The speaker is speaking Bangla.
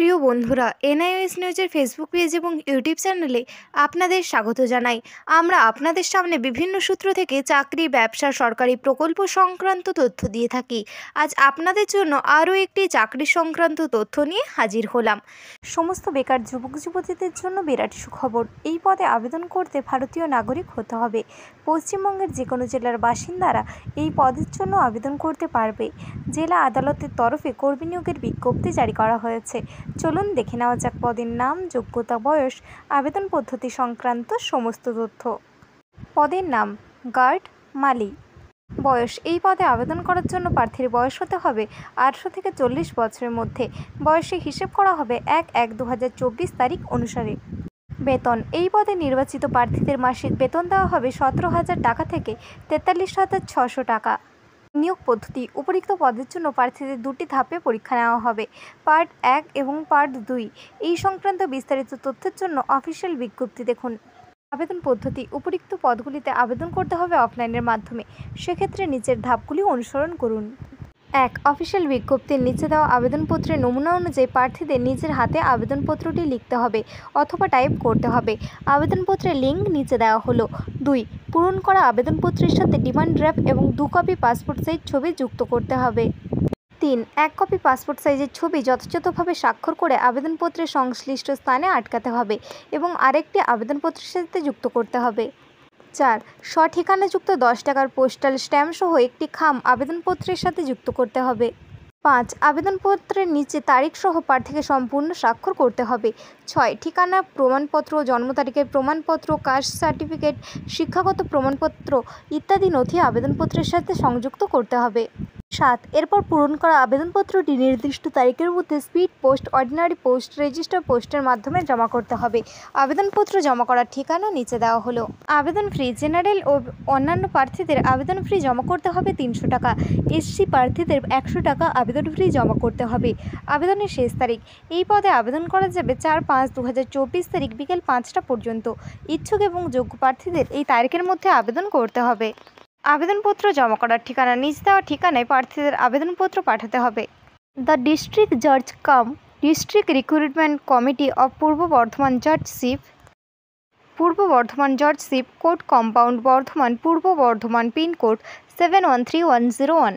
প্রিয় বন্ধুরা এনআইওএস নিউজের ফেসবুক পেজ এবং ইউটিউব চ্যানেলে আপনাদের স্বাগত জানাই আমরা আপনাদের সামনে বিভিন্ন সূত্র থেকে চাকরি ব্যবসা সরকারি প্রকল্প সংক্রান্ত তথ্য দিয়ে থাকি আজ আপনাদের জন্য আরও একটি চাকরি সংক্রান্ত তথ্য নিয়ে হাজির হলাম সমস্ত বেকার যুবক যুবতীদের জন্য বিরাট সুখবর এই পদে আবেদন করতে ভারতীয় নাগরিক হতে হবে পশ্চিমবঙ্গের যে কোনো জেলার বাসিন্দারা এই পদের জন্য আবেদন করতে পারবে জেলা আদালতের তরফে কর্মী নিয়োগের বিজ্ঞপ্তি জারি করা হয়েছে চলুন দেখে নেওয়া যাক পদের নাম যোগ্যতা বয়স আবেদন পদ্ধতি সংক্রান্ত সমস্ত তথ্য পদের নাম গার্ড মালি বয়স এই পদে আবেদন করার জন্য প্রার্থীর বয়স হতে হবে আটশো থেকে চল্লিশ বছরের মধ্যে বয়সে হিসেব করা হবে এক এক দু তারিখ অনুসারে বেতন এই পদে নির্বাচিত প্রার্থীদের মাসিক বেতন দেওয়া হবে সতেরো হাজার টাকা থেকে তেতাল্লিশ হাজার ছশো টাকা নিয়োগ পদ্ধতি উপরিক্ত পদের জন্য প্রার্থীদের দুটি ধাপে পরীক্ষা নেওয়া হবে পার্ট এক এবং পার্ট দুই এই সংক্রান্ত বিস্তারিত তথ্যের জন্য অফিসিয়াল বিজ্ঞপ্তি দেখুন আবেদন পদ্ধতি উপরিক্ত পদগুলিতে আবেদন করতে হবে অফলাইনের মাধ্যমে সেক্ষেত্রে নিচের ধাপগুলি অনুসরণ করুন এক অফিসিয়াল বিজ্ঞপ্তির নিচে দেওয়া আবেদনপত্রের নমুনা অনুযায়ী প্রার্থীদের নিজের হাতে আবেদনপত্রটি লিখতে হবে অথবা টাইপ করতে হবে আবেদনপত্রের লিঙ্ক নিচে দেওয়া হলো দুই পূরণ করা আবেদনপত্রের সাথে ডিমান্ড ড্রাফট এবং দু কপি পাসপোর্ট সাইজ ছবি যুক্ত করতে হবে তিন এক কপি পাসপোর্ট সাইজের ছবি যথাযথভাবে স্বাক্ষর করে আবেদনপত্রের সংশ্লিষ্ট স্থানে আটকাতে হবে এবং আরেকটি আবেদনপত্রের সাথে যুক্ত করতে হবে চার ঠিকানাযুক্ত দশ টাকার পোস্টাল স্ট্যাম্প সহ একটি খাম আবেদনপত্রের সাথে যুক্ত করতে হবে পাঁচ আবেদনপত্রের নিচে তারিখ সহ প্রার্থীকে সম্পূর্ণ স্বাক্ষর করতে হবে ছয় ঠিকানা প্রমাণপত্র জন্ম তারিখের প্রমাণপত্র কাস্ট সার্টিফিকেট শিক্ষাগত প্রমাণপত্র ইত্যাদি নথি আবেদনপত্রের সাথে সংযুক্ত করতে হবে সাত এরপর পূরণ করা আবেদনপত্রটি নির্দিষ্ট তারিখের মধ্যে speed post ordinary post register পোস্টের মাধ্যমে জমা করতে হবে আবেদনপত্র জমা করার ঠিকানা নিচে দেওয়া হলো আবেদন ফ্রি জেনারেল ও অন্যান্য প্রার্থীদের আবেদন ফ্রি জমা করতে হবে তিনশো টাকা এসসি প্রার্থীদের একশো টাকা আবেদন ফ্রি জমা করতে হবে আবেদনের শেষ তারিখ এই পদে আবেদন করা যাবে চার পাঁচ দু তারিখ বিকেল পাঁচটা পর্যন্ত ইচ্ছুক এবং যোগ্য প্রার্থীদের এই তারিখের মধ্যে আবেদন করতে হবে আবেদনপত্র জমা করার ঠিকানা নিজ দেওয়া ঠিকানায় প্রার্থীদের আবেদনপত্র পাঠাতে হবে দ্য ডিস্ট্রিক্ট জজ cum district recruitment committee of Purba Bardhaman জজশিপ পূর্ব বর্ধমান জজশিপ court compound Bardhaman Purba Bardhaman pincode seven one three one zero one